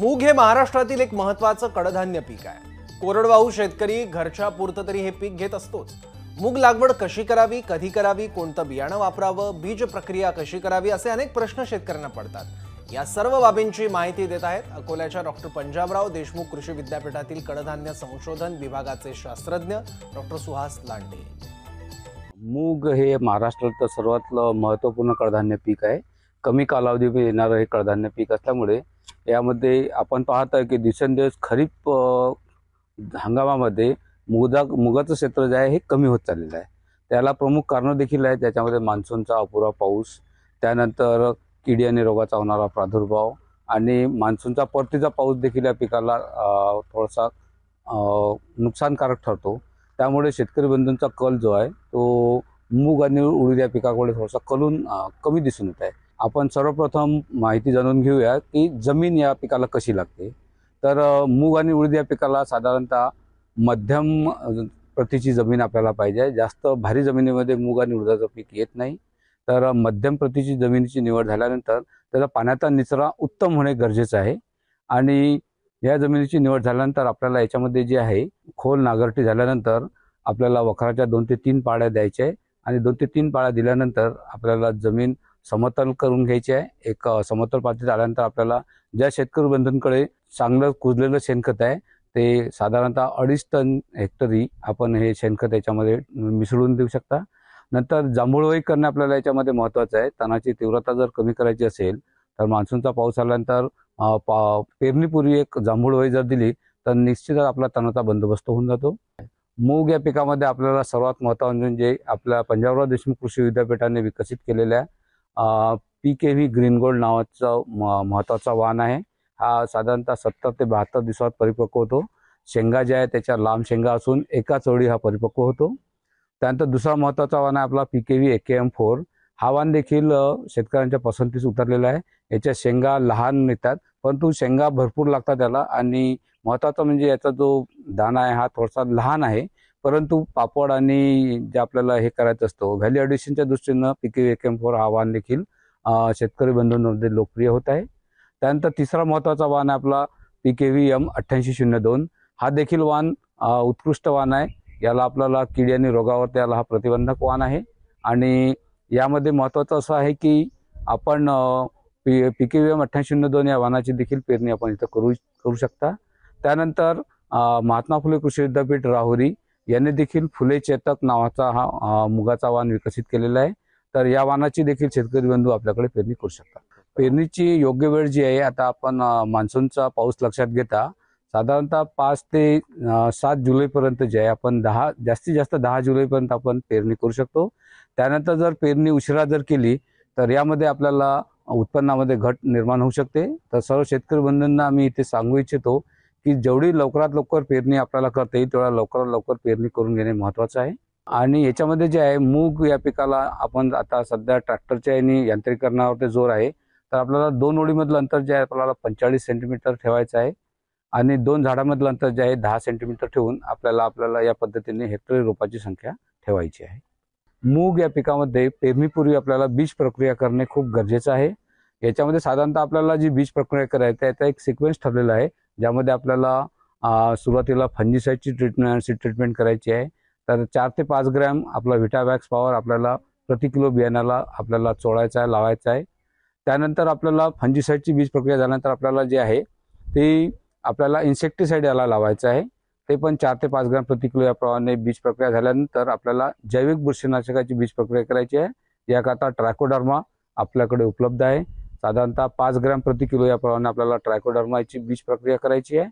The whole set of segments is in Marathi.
मूग हे महाराष्ट्रातील एक महत्वाचं कडधान्य पीक आहे कोरडवाहू शेतकरी घरच्या पुरतं तरी हे पीक घेत असतोच मूग लागवड कशी करावी कधी करावी कोणतं बियाणं वापरावं बीज प्रक्रिया कशी करावी असे अनेक प्रश्न शेतकऱ्यांना पडतात या सर्व बाबींची माहिती देत आहेत अकोल्याच्या डॉक्टर पंजाबराव देशमुख कृषी विद्यापीठातील कडधान्य संशोधन विभागाचे शास्त्रज्ञ डॉक्टर सुहास लांडे मूग हे महाराष्ट्रातलं सर्वात महत्वपूर्ण कडधान्य पीक आहे कमी कालावधीमध्ये येणारं हे कडधान्य पीक असल्यामुळे यामध्ये आपण पाहत आहे की दिवसेंदिवस खरीप हंगामामध्ये मुगदा मुगाचं क्षेत्र जे आहे हे कमी होत चाललेलं आहे त्याला प्रमुख कारण देखील आहे त्याच्यामध्ये मान्सूनचा अपुरा पाऊस त्यानंतर किडी आणि रोगाचा होणारा प्रादुर्भाव आणि मान्सूनचा परतीचा पाऊस देखील या पिकाला थोडासा नुकसानकारक ठरतो त्यामुळे शेतकरी बंधूंचा कल जो आहे तो मूग आणि उडीद या पिकाकडे थोडासा कलून कमी दिसून येत आहे आपण सर्वप्रथम माहिती जाणून घेऊया की जमीन या पिकाला कशी लागते तर मूग आणि उडीद या पिकाला साधारणतः मध्यम प्रतीची जमीन आपल्याला पाहिजे जास्त भारी जमिनीमध्ये मूग आणि उडदाचं पीक येत नाही तर मध्यम प्रतीची जमिनीची निवड झाल्यानंतर त्याचा पाण्याचा निचरा उत्तम होणे गरजेचं आहे आणि या जमिनीची निवड झाल्यानंतर आपल्याला याच्यामध्ये जे आहे खोल नागरटी झाल्यानंतर आपल्याला वखराच्या दोन ते तीन पाळ्या द्यायच्या आहे आणि दोन ते तीन पाळ्या दिल्यानंतर आपल्याला जमीन समतल करून घ्यायची आहे एक समतल पातळीत आल्यानंतर आपल्याला ज्या शेतकरी बंधूंकडे चांगलं कुजलेलं शेणखत आहे ते साधारणतः अडीच टन हेक्टरी आपण हे शेणखत याच्यामध्ये मिसळून देऊ शकता नंतर जांभूळवाई करणे आपल्याला याच्यामध्ये महत्वाचं आहे तणाची तीव्रता जर कमी करायची असेल तर मान्सूनचा पाऊस आल्यानंतर पेरणीपूर्वी एक जांभूळवाई जर दिली तर निश्चितच आपला तणाचा बंदोबस्त होऊन जातो मूग या पिकामध्ये आपल्याला सर्वात महत्वाचं म्हणजे आपल्या पंजाबराव देशमुख कृषी विद्यापीठाने विकसित केलेल्या P K V green gold नावाचा महत्त्वाचा वाण आहे हा साधारणतः सत्तर ते बहात्तर दिवसात परिपक्व होतो शेंगा ज्या आहे त्याच्या लांब शेंगा असून एकाच ओळी हा परिपक्व होतो त्यानंतर दुसरा महत्त्वाचा वाहन आहे आपला P K V A M four हा वाण देखील शेतकऱ्यांच्या पसंतीस उतरलेला आहे याच्या शेंगा लहान मिळतात परंतु शेंगा भरपूर लागतात त्याला आणि महत्त्वाचा म्हणजे याचा जो दाणा आहे हा थोडासा लहान आहे परंतु पापड आणि जे आपल्याला हे करायचं असतो व्हॅल्यू ॲडिशनच्या दृष्टीनं पिके फोर हा वाहन देखील शेतकरी बंधूंमध्ये लोकप्रिय होत आहे त्यानंतर तिसरा महत्त्वाचा वाहन आहे आपला के व्ही एम अठ्ठ्याऐंशी शून्य दोन हा देखील वाहन उत्कृष्ट वाहन आहे याला आपल्याला किडी आणि रोगावर त्याला हा प्रतिबंधक वाहन आहे आणि यामध्ये महत्त्वाचं असं आहे की आपण पी के व्ही एम अठ्ठ्याऐंशी शून्य दोन या वाहनाची देखील पेरणी आपण इथं करू करू शकता त्यानंतर महात्मा फुले कृषी विद्यापीठ राहुरी याने देखील फुले चेतक नावाचा हा मुगाचा वाण विकसित केलेला आहे तर या वाणाची देखील शेतकरी बंधू आपल्याकडे पेरणी करू शकतात पेरणीची योग्य वेळ जी आहे आता आपण मान्सूनचा पाऊस लक्षात घेता साधारणतः पाच ते सात जुलैपर्यंत जे आहे आपण दहा जास्तीत जास्त दहा जुलैपर्यंत आपण पेरणी करू शकतो त्यानंतर जर पेरणी उशिरा जर केली तर यामध्ये आपल्याला उत्पन्नामध्ये घट निर्माण होऊ शकते तर सर्व शेतकरी बंधूंना आम्ही इथे सांगू इच्छितो की जेवढी लवकरात लवकर पेरणी आपल्याला करता येईल तेवढा लवकरात लवकर पेरणी करून घेणे महत्वाचं आहे आणि याच्यामध्ये जे आहे मूग या पिकाला आपण आता सध्या ट्रॅक्टरच्या आणि यांत्रिकरणावरती जोर आहे तर आपल्याला दोन ओळीमधलं अंतर जे आहे आपल्याला पंचेचाळीस सेंटीमीटर ठेवायचं आहे आणि दोन झाडामधलं अंतर जे आहे दहा सेंटीमीटर ठेवून आपल्याला आपल्याला या पद्धतीने हेक्टरी रोपाची संख्या ठेवायची आहे मूग या पिकामध्ये पेरणीपूर्वी आपल्याला बीज प्रक्रिया करणे खूप गरजेचं आहे याच्यामध्ये साधारणतः आपल्याला जी बीज प्रक्रिया करायची आहे त्या एक सिक्वेन्स ठरलेला आहे ज्यामध्ये आपल्याला सुरुवातीला फंजीसाईडची ट्रीटमेंट ट्रीटमेंट करायची आहे तर चार ते पाच ग्रॅम आपला व्हिटावॅक्स पावर आपल्याला प्रति किलो बियाण्याला आपल्याला चोळायचा आहे लावायचा आहे त्यानंतर आपल्याला फंजीसाईडची बीज प्रक्रिया झाल्यानंतर आपल्याला जे आहे ते आपल्याला इन्सेक्टिसाईड याला लावायचं आहे ते पण चार ते पाच ग्रॅम प्रति किलो या बीज प्रक्रिया झाल्यानंतर आपल्याला जैविक बुरशीनाशकाची बीज प्रक्रिया करायची आहे याकरता ट्रॅकोडर्मा आपल्याकडे उपलब्ध आहे साधारणतः पाच ग्रॅम प्रति किलो या प्रमाणे आपल्याला ट्रायकोडर्माची बीज प्रक्रिया करायची आहे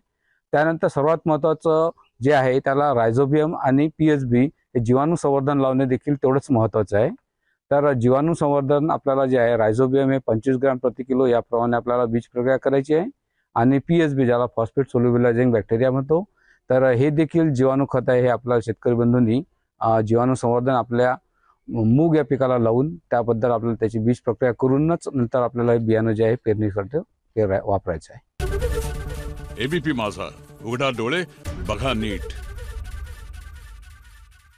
त्यानंतर सर्वात महत्त्वाचं जे आहे त्याला रायझोबियम आणि पी एच बी हे जीवाणू संवर्धन लावणे देखील तेवढंच महत्त्वाचं आहे तर जीवाणू संवर्धन आपल्याला जे आहे रायझोबियम हे पंचवीस ग्रॅम प्रति किलो याप्रमाणे आपल्याला बीज प्रक्रिया करायची आहे आणि पी एच बी ज्याला फॉस्फेट सोल्युबिलायझिंग बॅक्टेरिया म्हणतो तर हे देखील जीवाणू खत आहे हे आपल्या शेतकरी बंधूंनी जीवाणू संवर्धन आपल्या मूग या पिकाला लावून त्याबद्दल आपल्याला त्याची बीज प्रक्रिया करूनच नंतर आपल्याला बियाणं जे आहे पेरणीसाठी पेराय वापरायचं आहे एबीपी माझा उघडा डोळे बघा नीट